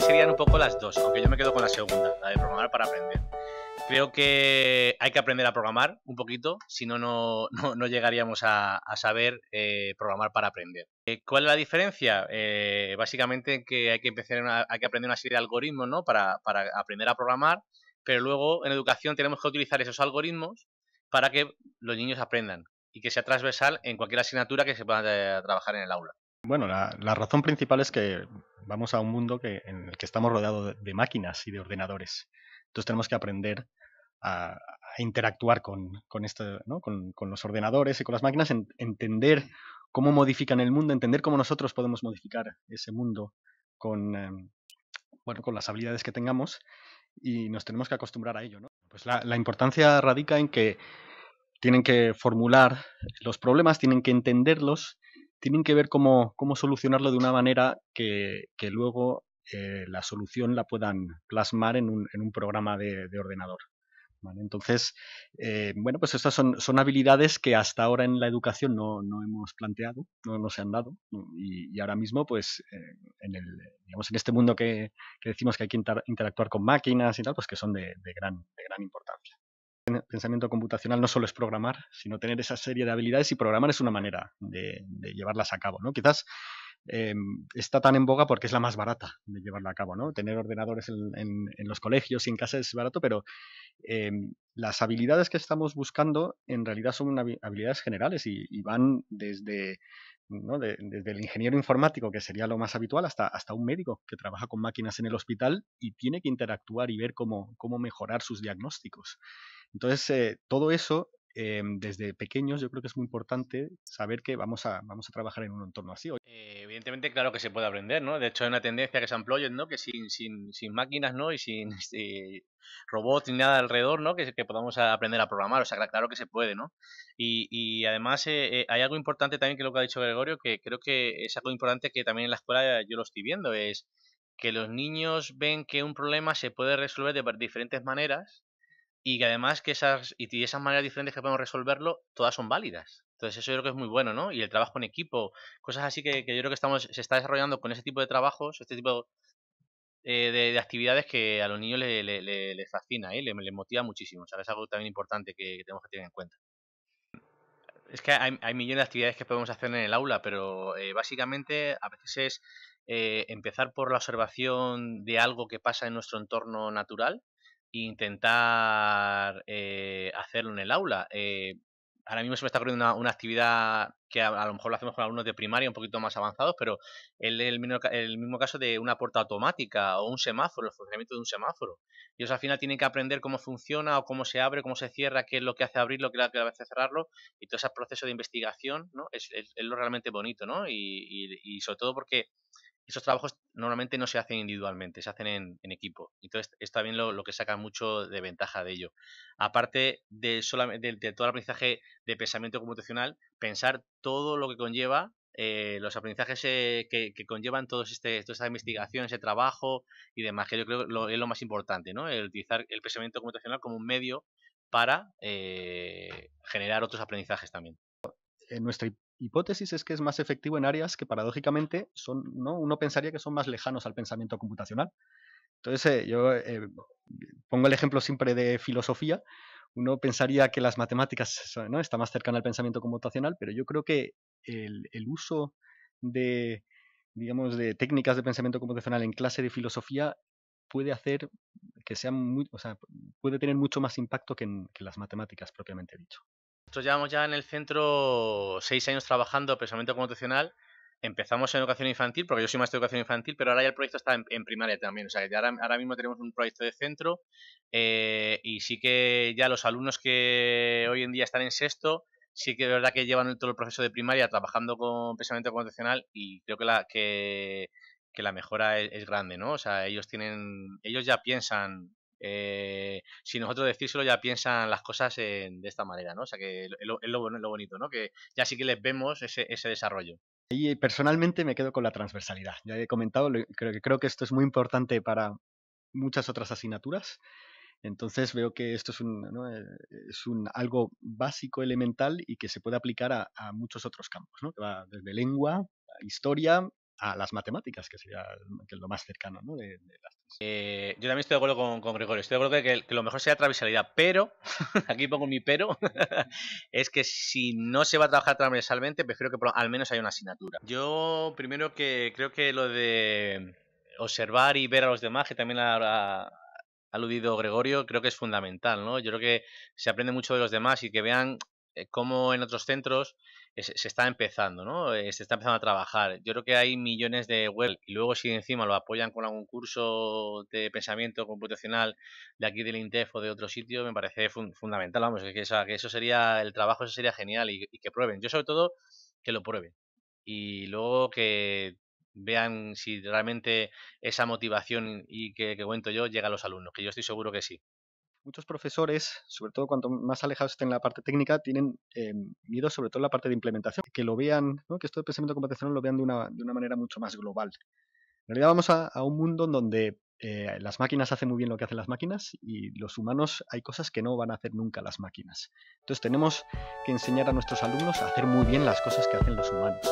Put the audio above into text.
serían un poco las dos, aunque yo me quedo con la segunda, la de programar para aprender. Creo que hay que aprender a programar un poquito, si no, no, llegaríamos a, saber eh, programar para aprender. Eh, ¿Cuál es la diferencia? Eh, básicamente que hay que, empezar que aprender una serie de algoritmos para, aprender a programar, pero luego en educación tenemos que utilizar esos algoritmos para que los niños aprendan y que sea transversal en cualquier asignatura que se pueda trabajar en el aula. Bueno, la razón principal es que vamos a un mundo que, en el que estamos rodeados de, máquinas y de ordenadores. Entonces tenemos que aprender a, interactuar este, con, con, los ordenadores y con las máquinas, entender cómo modifican el mundo, entender cómo nosotros podemos modificar ese mundo con, em, con las habilidades que tengamos y nos tenemos que acostumbrar a ello. Pues la, la importancia radica en que tienen que formular los problemas, tienen que entenderlos tienen que ver cómo, cómo solucionarlo de una manera que, luego eh, la solución la puedan plasmar en un, en un programa de, de ordenador. Entonces, eh, bueno, pues estas son, son, habilidades que hasta ahora en la educación no, hemos planteado, no, no, se han dado. Y, ahora mismo, pues, eh, en, el, digamos, en este mundo que, decimos que hay que interactuar con máquinas y tal, pues que son de, de, gran, de gran importancia. El pensamiento computacional no solo es programar, sino tener esa serie de habilidades y programar es una manera de, llevarlas a cabo, ¿no? Quizás em, está tan en boga porque es la más barata de llevarla a cabo, ¿no? Tener ordenadores en, los colegios y en casa es barato, pero em, las habilidades que estamos buscando en realidad son habilidades generales y, van desde, el ingeniero informático, que sería lo más habitual, hasta, un médico que trabaja con máquinas en el hospital y tiene que interactuar y ver cómo mejorar sus diagnósticos. Entonces, eh, todo eso, eh, desde pequeños, yo creo que es muy importante saber que vamos a, vamos a trabajar en un entorno así. Eh, evidentemente, claro que se puede aprender, ¿no? De hecho, hay una tendencia que se employen, ¿no? Que sin, sin, sin máquinas, ¿no? Y sin este, robots ni nada alrededor, ¿no? Que, que podamos aprender a programar, o sea, claro que se puede, ¿no? Y, y además hay algo importante también que lo que ha dicho Gregorio, que creo que es algo importante que también en la escuela yo lo estoy viendo, es que los niños ven que un problema se puede resolver de diferentes maneras y que además que esas, y esas maneras diferentes que podemos resolverlo, todas son válidas. Entonces eso yo creo que es muy bueno, ¿no? Y el trabajo en equipo, cosas así que, yo creo que estamos, se está desarrollando con ese tipo de trabajos, este tipo eh, de, actividades que a los niños les fascina, ¿eh? les le motiva muchísimo. O sea, es algo también importante que, tenemos que tener en cuenta. Es que hay, hay, millones de actividades que podemos hacer en el aula, pero eh, básicamente a veces es eh, empezar por la observación de algo que pasa en nuestro entorno natural, intentar eh, hacerlo en el aula. Eh, ahora mismo se me está ocurriendo una, actividad que a, lo mejor lo hacemos con alumnos de primaria un poquito más avanzados, pero el, mismo, caso de una puerta automática o un semáforo, el funcionamiento de un semáforo. Ellos al final tienen que aprender cómo funciona o cómo se abre, cómo se cierra, qué es lo que hace abrirlo, qué es lo que hace cerrarlo, y todo ese proceso de investigación ¿no? es, lo realmente bonito, ¿no? Y, y sobre todo porque esos trabajos normalmente no se hacen individualmente, se hacen en, equipo. Entonces, esto también lo, lo, que saca mucho de ventaja de ello. Aparte de, de todo el aprendizaje de pensamiento computacional, pensar todo lo que conlleva, eh, los aprendizajes eh, que, conllevan todos este, toda esta investigación, ese trabajo y demás, que yo creo que es lo más importante, ¿no? El utilizar el pensamiento computacional como un medio para eh, generar otros aprendizajes también nuestra hipótesis es que es más efectivo en áreas que paradójicamente son, ¿no? uno pensaría que son más lejanos al pensamiento computacional. Entonces, eh, yo eh, pongo el ejemplo siempre de filosofía. Uno pensaría que las matemáticas eh, ¿no? más cercanas al pensamiento computacional, pero yo creo que el, uso de, digamos, de técnicas de pensamiento computacional en clase de filosofía puede hacer que sean muy, o sea, puede tener mucho más impacto que las matemáticas propiamente dicho llevamos ya en el centro seis años trabajando pensamiento computacional. Empezamos en educación infantil, porque yo soy maestro de educación infantil, pero ahora ya el proyecto está en, primaria también. O sea, que ahora, mismo tenemos un proyecto de centro eh, y sí que ya los alumnos que hoy en día están en sexto, sí que de verdad que llevan todo el proceso de primaria trabajando con pensamiento computacional y creo que la, que, la mejora es, es, grande, ¿no? O sea, ellos tienen, ellos ya piensan eh, si nosotros decírselo ya piensan las cosas de esta manera, ¿no? O sea que es lo, bonito, ¿no? Que ya sí que les vemos ese, desarrollo. Y personalmente me quedo con la transversalidad. Ya he comentado, creo que, creo que esto es muy importante para muchas otras asignaturas. Entonces veo que esto es, un, eh, es un, algo básico, elemental y que se puede aplicar a, muchos otros campos, ¿no? va desde lengua, historia a las matemáticas, que sería lo más cercano ¿no? Eh, yo también estoy de acuerdo con, Gregorio, estoy de acuerdo que, que, lo mejor sea transversalidad, pero, aquí pongo mi pero, es que si no se va a trabajar transversalmente, prefiero que al menos haya una asignatura. Yo primero que creo que lo de observar y ver a los demás, que también ha, aludido Gregorio, creo que es fundamental, ¿no? Yo creo que se aprende mucho de los demás y que vean eh, Como en otros centros se está empezando, ¿no? Eh, se está empezando a trabajar. Yo creo que hay millones de web y luego si encima lo apoyan con algún curso de pensamiento computacional de aquí del INTEF o de otro sitio, me parece fundamental, vamos, que, eso, sería, el trabajo eso sería genial y, que prueben. Yo sobre todo que lo prueben y luego que vean si realmente esa motivación y que, que cuento yo llega a los alumnos, que yo estoy seguro que sí muchos profesores, sobre todo cuanto más alejados estén en la parte técnica, tienen eh, miedo sobre todo en la parte de implementación, que lo vean, que esto de pensamiento computacional lo vean de una, manera mucho más global. En realidad vamos a, un mundo en donde eh, las máquinas hacen muy bien lo que hacen las máquinas y los humanos hay cosas que no van a hacer nunca las máquinas. Entonces tenemos que enseñar a nuestros alumnos a hacer muy bien las cosas que hacen los humanos.